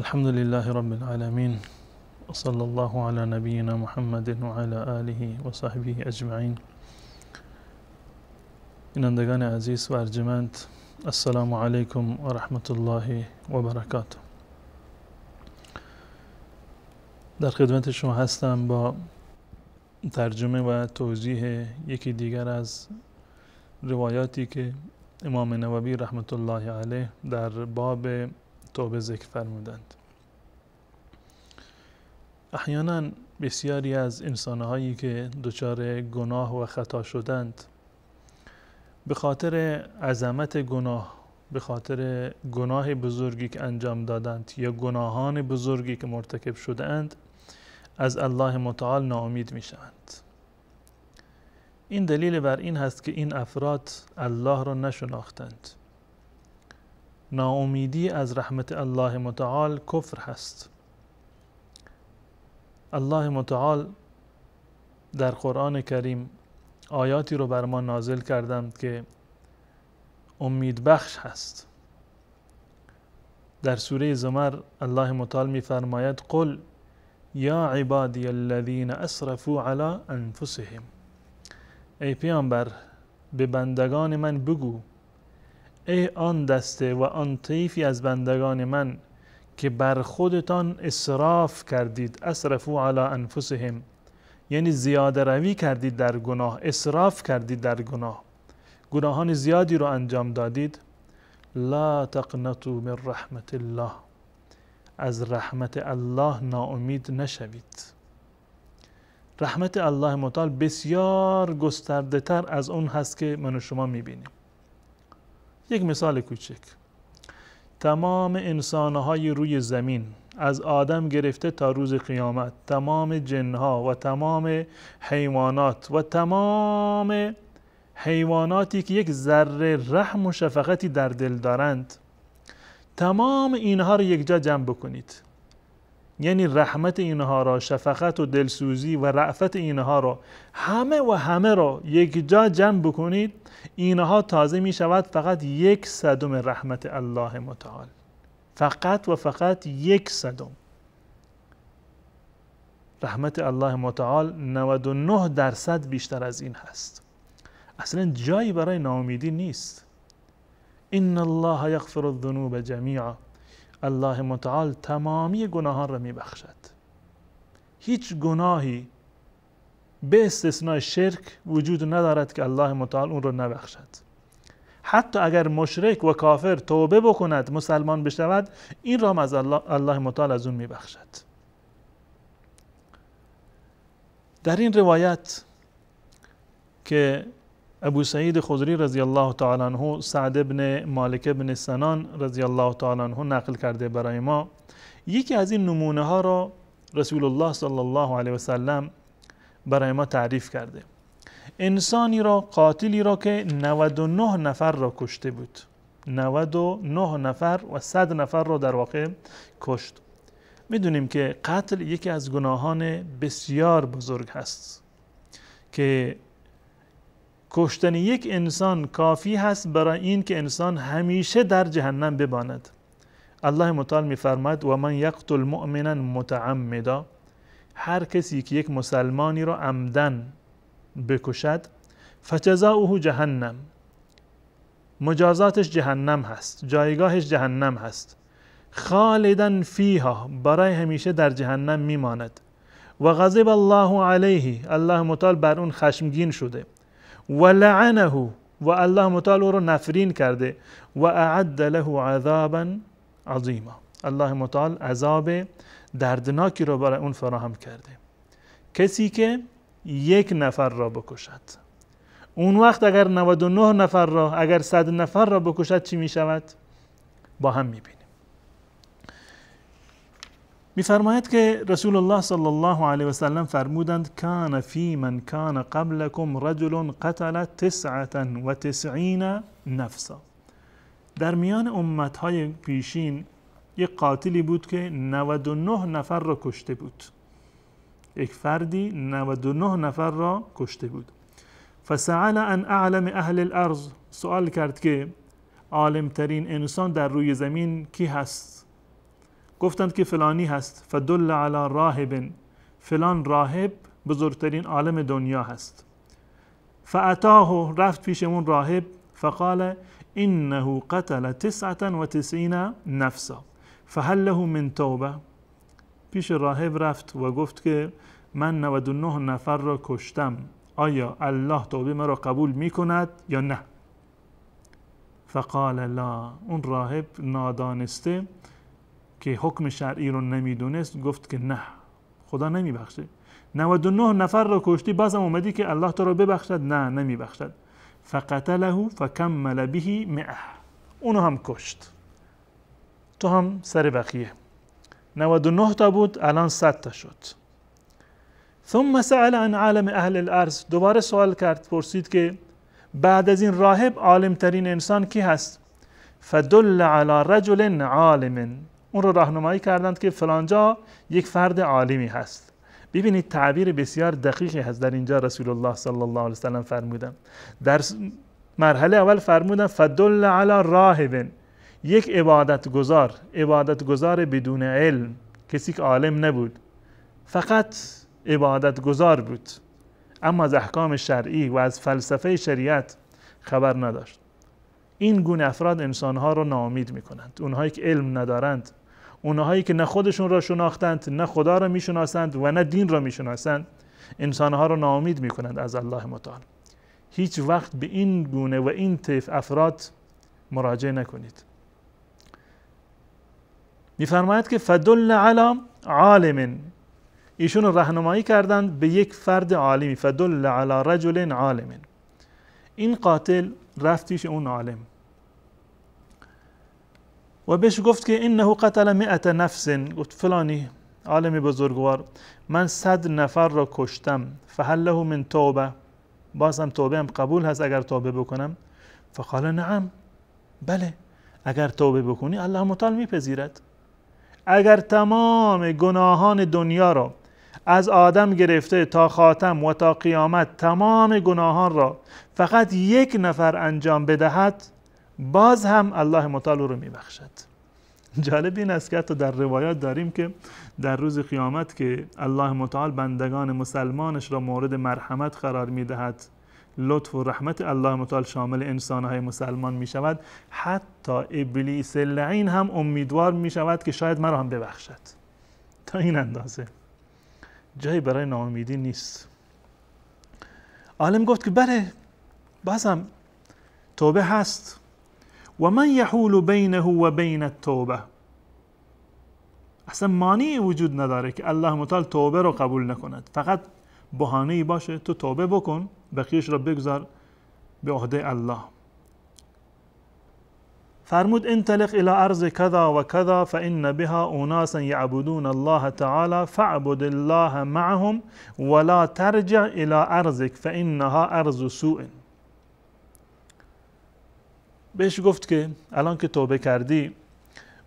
الحمد لله رب العالمين وصلى الله على نبينا محمد وعلى آله وصحبه أجمعين إن أندقان عزيز وأرجمانت السلام عليكم ورحمة الله وبركاته در خدمت شما هستم با ترجمه و توضیح یکی دیگر از روایاتی که امام نووی رحمت الله علیه در باب توبه ذکر فرمودند احیانا بسیاری از انسانهایی که دچار گناه و خطا شدند به خاطر عظمت گناه به خاطر گناه بزرگی که انجام دادند یا گناهان بزرگی که مرتکب شدند از الله متعال ناامید می این دلیل بر این هست که این افراد الله را نشناختند ناامیدی از رحمت الله متعال کفر هست الله متعال در قرآن کریم آیاتی رو بر ما نازل کردند که امید بخش هست در سوره زمر الله متعال میفرماید قل یا عبادی الذین اسرفوا علی انفسهم ای پیامبر به بندگان من بگو ای آن دسته و آن طیفی از بندگان من که بر خودتان اصراف کردید اصرفو علی انفسهم یعنی زیاده روی کردید در گناه اصراف کردید در گناه گناهان زیادی رو انجام دادید لا تقنطوا من رحمت الله از رحمت الله ناامید نشوید رحمت الله مطال بسیار گسترده تر از اون هست که من و شما میبینیم یک مثال کوچک تمام انسانهای روی زمین از آدم گرفته تا روز قیامت تمام جنها و تمام حیوانات و تمام حیواناتی که یک ذره رحم و شفقتی در دل دارند تمام اینها رو یک جا جمع بکنید یعنی رحمت اینها را شفقت و دلسوزی و رعفت اینها را همه و همه را یک جا جمع بکنید اینها تازه می شود فقط یک صدم رحمت الله متعال فقط و فقط یک صدم رحمت الله متعال 99 درصد بیشتر از این هست اصلا جایی برای ناامیدی نیست ان الله یغفر الذنوب جمیعا الله متعال تمامی گناهان را میبخشد هیچ گناهی به استثناء شرک وجود ندارد که الله متعال اون را نبخشد حتی اگر مشرک و کافر توبه بکند مسلمان بشود این را از الله, الله متعال از اون میبخشد در این روایت که ابو سعید خضری رضی الله تعالی عنه سعد ابن مالک ابن سنان رضی الله تعالی عنه نقل کرده برای ما یکی از این نمونه ها را رسول الله صلی الله علیه و برای ما تعریف کرده انسانی را قاتلی را که 99 نفر را کشته بود 99 نفر و 100 نفر را در واقع کشت میدونیم که قتل یکی از گناهان بسیار بزرگ هست که کشتن یک انسان کافی هست برای این که انسان همیشه در جهنم بباند. الله متعال میفرماید و من یقتل مؤمنا متعمدا هر کسی که یک مسلمانی را عمدن بکشد فجزاؤه جهنم مجازاتش جهنم هست جایگاهش جهنم هست خالدا فیها برای همیشه در جهنم میماند و غضب الله علیه الله متعال بر اون خشمگین شده و لعنه و الله متعال او رو نفرین کرده و اعد له عذابا عظیما الله متعال عذاب دردناکی رو برای اون فراهم کرده کسی که یک نفر را بکشد اون وقت اگر 99 نفر را اگر 100 نفر را بکشد چی می شود با هم می بین میفرماید که رسول الله صلی الله علیه وسلم فرمودند کان فی من کان قبلکم رجل قتل تسعة و تسعین نفسا در میان های پیشین یک قاتلی بود که 99 نفر را کشته بود یک فردی 99 نفر را کشته بود فسعل ان اعلم اهل الارض سوال کرد که عالم ترین انسان در روی زمین کی هست گفتند که فلانی هست فدل علی راهب فلان راهب بزرگترین عالم دنیا هست فعتاه رفت پیش پیشمون راهب فقال انه قتل تسعة و تسعین نفسا فهل له من توبه پیش راهب رفت و گفت که من 99 نفر را کشتم آیا الله توبه مرا قبول می کند یا نه فقال لا اون راهب نادانسته که حکم شرعی رو نمیدونست گفت که نه خدا نمیبخشه 99 نفر رو کشتی بازم اومدی که الله تو رو ببخشد نه نمیبخشد فقتله فکمل به مئه اونو هم کشت تو هم سر بقیه 99 تا بود الان 100 تا شد ثم سأل عن عالم اهل الارض دوباره سوال کرد پرسید که بعد از این راهب عالم ترین انسان کی هست فدل علی رجل عالم اون راهنمایی کردند که فلانجا یک فرد عالمی هست ببینید تعبیر بسیار دقیقی هست در اینجا رسول الله صلی الله علیه وسلم فرمودن در مرحله اول فرمودن فدل علی راهب یک عبادت گذار عبادت گذار بدون علم کسی که عالم نبود فقط عبادت گذار بود اما از احکام شرعی و از فلسفه شریعت خبر نداشت این گونه افراد انسانها رو ناامید میکنند اونهایی که علم ندارند اونهایی که نه خودشون را شناختند نه خدا را میشناسند و نه دین را میشناسند انسانها را ناامید میکنند از الله متعال هیچ وقت به این گونه و این طیف افراد مراجعه نکنید میفرماید که فدل علی عالم ایشون راهنمایی کردند به یک فرد عالمی فدل علی رجل عالم این قاتل رفتیش اون عالم و بهش گفت که انه قتل مئت نفس گفت فلانی عالم بزرگوار من صد نفر را کشتم فهل له من توبه بازم هم توبه هم قبول هست اگر توبه بکنم فقال نعم بله اگر توبه بکنی الله متعال میپذیرد اگر تمام گناهان دنیا را از آدم گرفته تا خاتم و تا قیامت تمام گناهان را فقط یک نفر انجام بدهد باز هم الله متعال او رو میبخشد جالب این است که حتی در روایات داریم که در روز قیامت که الله متعال بندگان مسلمانش را مورد مرحمت قرار میدهد لطف و رحمت الله متعال شامل انسانهای مسلمان می شود حتی ابلیس لعین هم امیدوار می شود که شاید مرا هم ببخشد تا این اندازه جایی برای نامیدی نیست عالم گفت که بله بازم توبه هست ومن يحول بينه وبين التوبه اصلا مانی وجود نداره که الله متعال توبه رو قبول نکند فقط بحانه باشه تو توبه بکن بقیش را بگذار به عهده الله فرمود انطلق الى ارض كذا وكذا فان بها اناسا يعبدون الله تعالى فاعبد الله معهم ولا ترجع الى ارضك فانها ارض سوء بهش گفت که الان که توبه کردی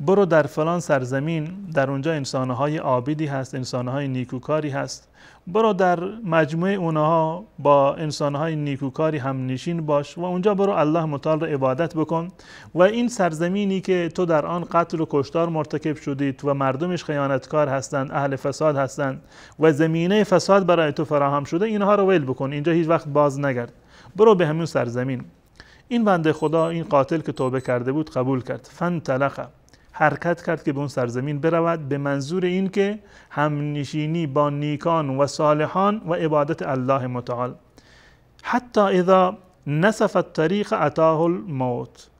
برو در فلان سرزمین در اونجا انسانهای عابدی هست انسانهای نیکوکاری هست برو در مجموعه اونها با انسانهای نیکوکاری هم نشین باش و اونجا برو الله متعال رو عبادت بکن و این سرزمینی که تو در آن قتل و کشتار مرتکب شدید و مردمش خیانتکار هستند اهل فساد هستند و زمینه فساد برای تو فراهم شده اینها رو ویل بکن اینجا هیچ وقت باز نگرد برو به همین سرزمین این بنده خدا این قاتل که توبه کرده بود قبول کرد فن تلقه حرکت کرد که به اون سرزمین برود به منظور این که همنشینی با نیکان و صالحان و عبادت الله متعال حتی اذا نصف طریق عطاه الموت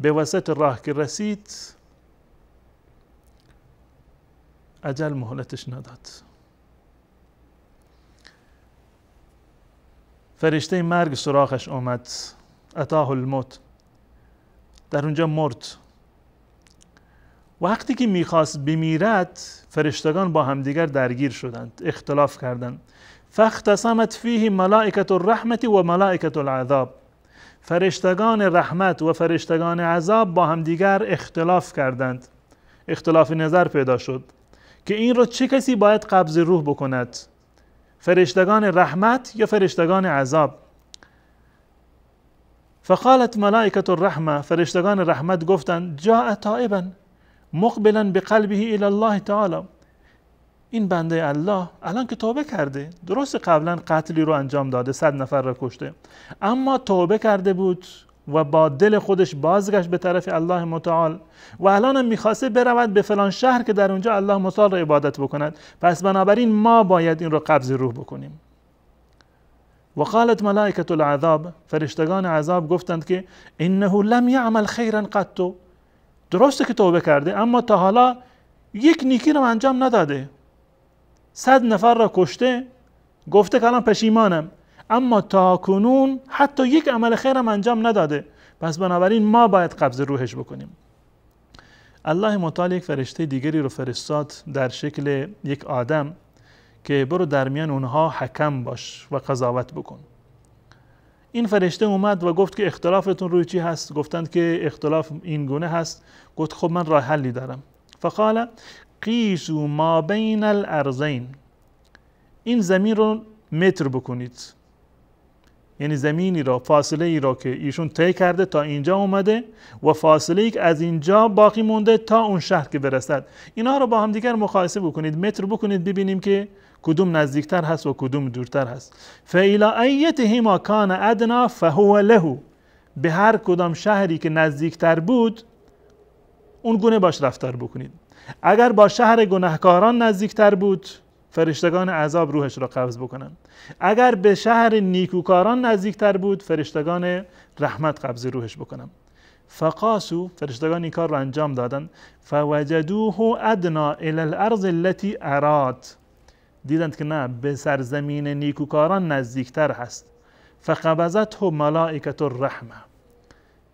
به وسط راه که رسید عجل مهلتش نداد فرشته مرگ سراغش آمد اتاه الموت در اونجا مرد وقتی که میخواست بمیرد فرشتگان با همدیگر درگیر شدند اختلاف کردند فاختصمت فیه ملائکت الرحمت و ملائکت العذاب فرشتگان رحمت و فرشتگان عذاب با همدیگر اختلاف کردند اختلاف نظر پیدا شد که این رو چه کسی باید قبض روح بکند فرشتگان رحمت یا فرشتگان عذاب فقالت ملائکت الرحمه فرشتگان رحمت گفتند جاء تائبا مقبلا به قلبه الى الله تعالی این بنده الله الان که توبه کرده درست قبلا قتلی رو انجام داده صد نفر را کشته اما توبه کرده بود و با دل خودش بازگشت به طرف الله متعال و الان هم میخواسته برود به فلان شهر که در اونجا الله متعال را عبادت بکند پس بنابراین ما باید این رو قبض روح بکنیم و قالت ملائکت العذاب فرشتگان عذاب گفتند که انه لم یعمل خیرا قط درسته که توبه کرده اما تا حالا یک نیکی رو انجام نداده صد نفر را کشته گفته که الان پشیمانم اما تا کنون حتی یک عمل خیرم انجام نداده پس بنابراین ما باید قبض روحش بکنیم الله متعال یک فرشته دیگری رو فرستاد در شکل یک آدم که برو در میان اونها حکم باش و قضاوت بکن این فرشته اومد و گفت که اختلافتون روی چی هست گفتند که اختلاف این گونه هست گفت خب من راه حلی دارم فقال قیسو ما بین الارضین این زمین رو متر بکنید یعنی زمینی را فاصله ای را که ایشون طی کرده تا اینجا اومده و فاصله ای از اینجا باقی مونده تا اون شهر که برسد اینا رو با هم دیگر مقایسه بکنید متر بکنید ببینیم که کدوم نزدیکتر هست و کدوم دورتر هست فیلا ایتهما کان ادنا فهو له به هر کدام شهری که نزدیکتر بود اون گونه باش رفتار بکنید اگر با شهر گناهکاران نزدیکتر بود فرشتگان عذاب روحش را قبض بکنن اگر به شهر نیکوکاران نزدیکتر بود فرشتگان رحمت قبض روحش بکنم فقاسو فرشتگان این کار را انجام دادن فوجدوه ادنا الى الارض التي ارات دیدند که نه به سرزمین نیکوکاران نزدیکتر هست فقبضت و ملائکت الرحمه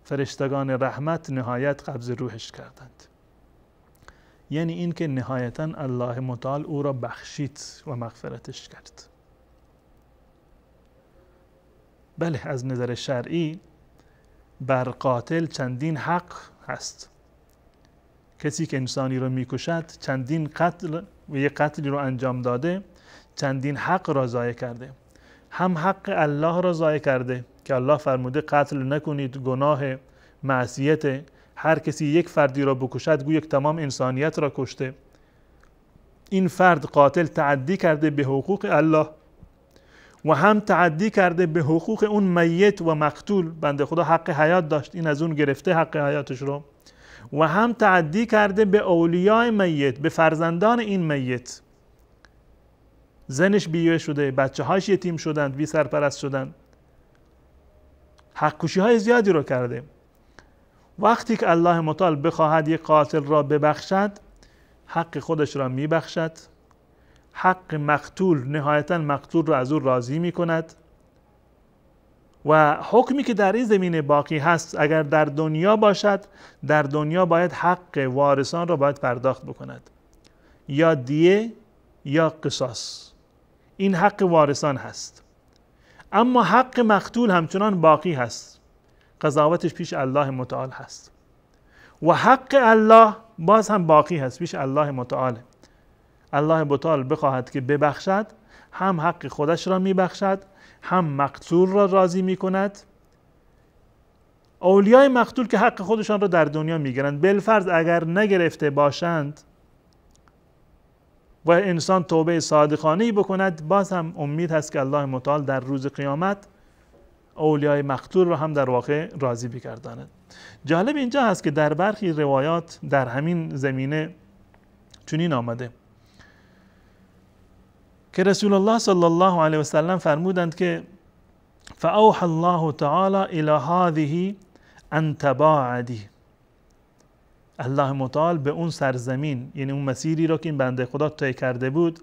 فرشتگان رحمت نهایت قبض روحش کردند یعنی اینکه نهایتا الله متعال او را بخشید و مغفرتش کرد بله از نظر شرعی بر قاتل چندین حق هست کسی که انسانی را میکشد چندین قتل و یه قتلی رو انجام داده چندین حق را ضایع کرده هم حق الله را ضایع کرده که الله فرموده قتل نکنید گناه معصیت هر کسی یک فردی را بکشد گویا تمام انسانیت را کشته این فرد قاتل تعدی کرده به حقوق الله و هم تعدی کرده به حقوق اون میت و مقتول بنده خدا حق حیات داشت این از اون گرفته حق حیاتش رو و هم تعدی کرده به اولیای میت به فرزندان این میت زنش بیوه شده بچه هاش یتیم شدند وی سرپرست شدند حقکوشی های زیادی رو کرده وقتی که الله مطال بخواهد یک قاتل را ببخشد حق خودش را میبخشد حق مقتول نهایتا مقتول را از او راضی می و حکمی که در این زمینه باقی هست اگر در دنیا باشد در دنیا باید حق وارثان را باید پرداخت بکند یا دیه یا قصاص این حق وارثان هست اما حق مقتول همچنان باقی هست قضاوتش پیش الله متعال هست و حق الله باز هم باقی هست پیش الله متعال الله متعال بخواهد که ببخشد هم حق خودش را میبخشد هم مقتول را راضی می کند اولیای مقتول که حق خودشان را در دنیا می میگیرند بلفرض اگر نگرفته باشند و انسان توبه صادقانه بکند باز هم امید هست که الله متعال در روز قیامت اولیای مقتول را هم در واقع راضی بگرداند جالب اینجا هست که در برخی روایات در همین زمینه چنین آمده که رسول الله صلی الله علیه و سلم فرمودند که فاوح الله تعالی الی هذه ان تباعدی الله متعال به اون سرزمین یعنی اون مسیری را که این بنده خدا طی کرده بود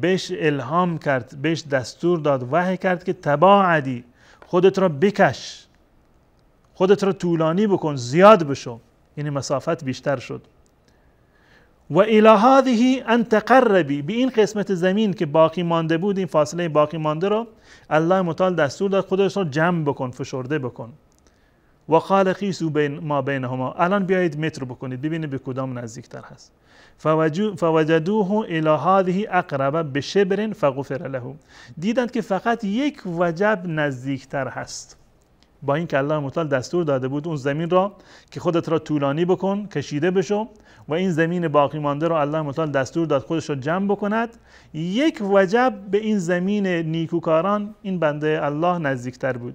بهش الهام کرد بهش دستور داد وحی کرد که تباعدی خودت را بکش خودت را طولانی بکن زیاد بشو یعنی مسافت بیشتر شد و الی هذه ان تقربی به این قسمت زمین که باقی مانده بود این فاصله باقی مانده رو الله متعال دستور داد خودش رو جمع بکن فشرده بکن و قال قیسو بین ما بینهما الان بیایید متر بکنید ببینید به کدام نزدیکتر هست فوجدوه الى هذه اقرب به فغفر له دیدند که فقط یک وجب نزدیکتر هست با که الله متعال دستور داده بود اون زمین را که خودت را طولانی بکن کشیده بشو و این زمین باقی مانده رو الله مطال دستور داد خودش رو جمع بکند یک وجب به این زمین نیکوکاران این بنده الله نزدیکتر بود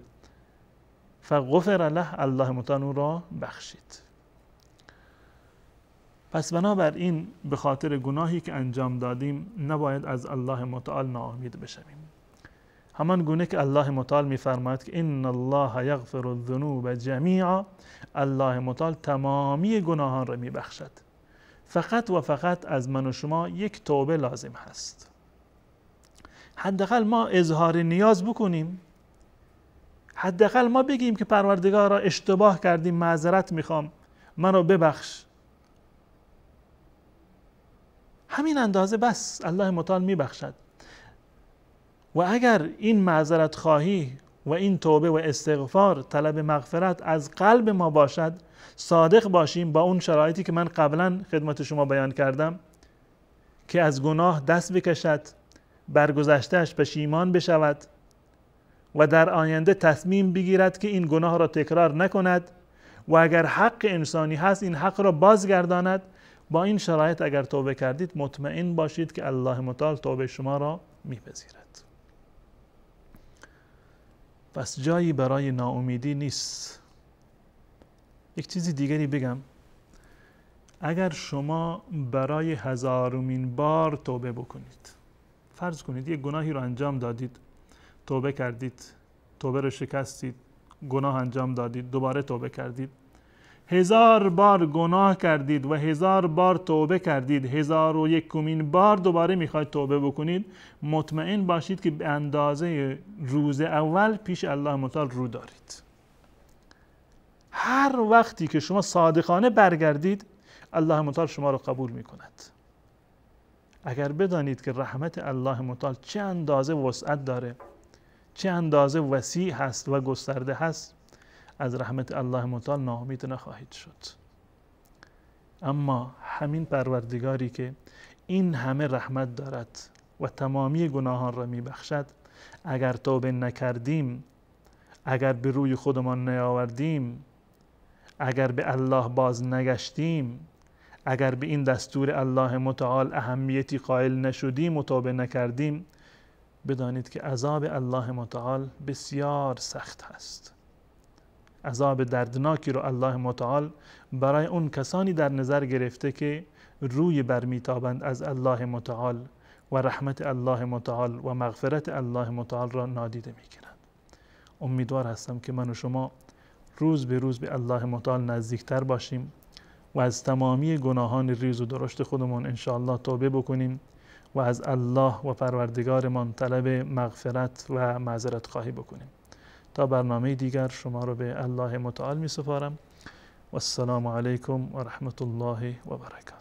فغفر له الله متعال او را بخشید پس بنابراین به خاطر گناهی که انجام دادیم نباید از الله متعال ناامید بشویم همان گونه که الله متعال میفرماید که ان الله یغفر الذنوب جمیعا الله متعال تمامی گناهان را میبخشد فقط و فقط از من و شما یک توبه لازم هست حداقل ما اظهار نیاز بکنیم حداقل ما بگیم که پروردگار را اشتباه کردیم معذرت میخوام منو ببخش همین اندازه بس الله متعال میبخشد و اگر این معذرت خواهی و این توبه و استغفار طلب مغفرت از قلب ما باشد صادق باشیم با اون شرایطی که من قبلا خدمت شما بیان کردم که از گناه دست بکشد برگذشتهش پشیمان بشود و در آینده تصمیم بگیرد که این گناه را تکرار نکند و اگر حق انسانی هست این حق را بازگرداند با این شرایط اگر توبه کردید مطمئن باشید که الله متعال توبه شما را میپذیرد پس جایی برای ناامیدی نیست یک چیزی دیگری بگم اگر شما برای هزارمین بار توبه بکنید فرض کنید یک گناهی رو انجام دادید توبه کردید توبه رو شکستید گناه انجام دادید دوباره توبه کردید هزار بار گناه کردید و هزار بار توبه کردید هزار و کمین بار دوباره میخواید توبه بکنید مطمئن باشید که به اندازه روز اول پیش الله متعال رو دارید هر وقتی که شما صادقانه برگردید الله متعال شما را قبول میکند اگر بدانید که رحمت الله متعال چه اندازه وسعت داره چه اندازه وسیع هست و گسترده هست از رحمت الله متعال ناامید نخواهید شد اما همین پروردگاری که این همه رحمت دارد و تمامی گناهان را میبخشد اگر توبه نکردیم اگر به روی خودمان نیاوردیم اگر به الله باز نگشتیم اگر به این دستور الله متعال اهمیتی قائل نشدیم و توبه نکردیم بدانید که عذاب الله متعال بسیار سخت هست عذاب دردناکی رو الله متعال برای اون کسانی در نظر گرفته که روی برمیتابند از الله متعال و رحمت الله متعال و مغفرت الله متعال را نادیده میکنند امیدوار هستم که من و شما روز به روز به الله متعال نزدیکتر باشیم و از تمامی گناهان ریز و درشت خودمون انشاءالله توبه بکنیم و از الله و پروردگارمان طلب مغفرت و معذرت خواهی بکنیم برنامه دیگر شما رو به الله متعال می سفارم و السلام علیکم و رحمت الله و برکاته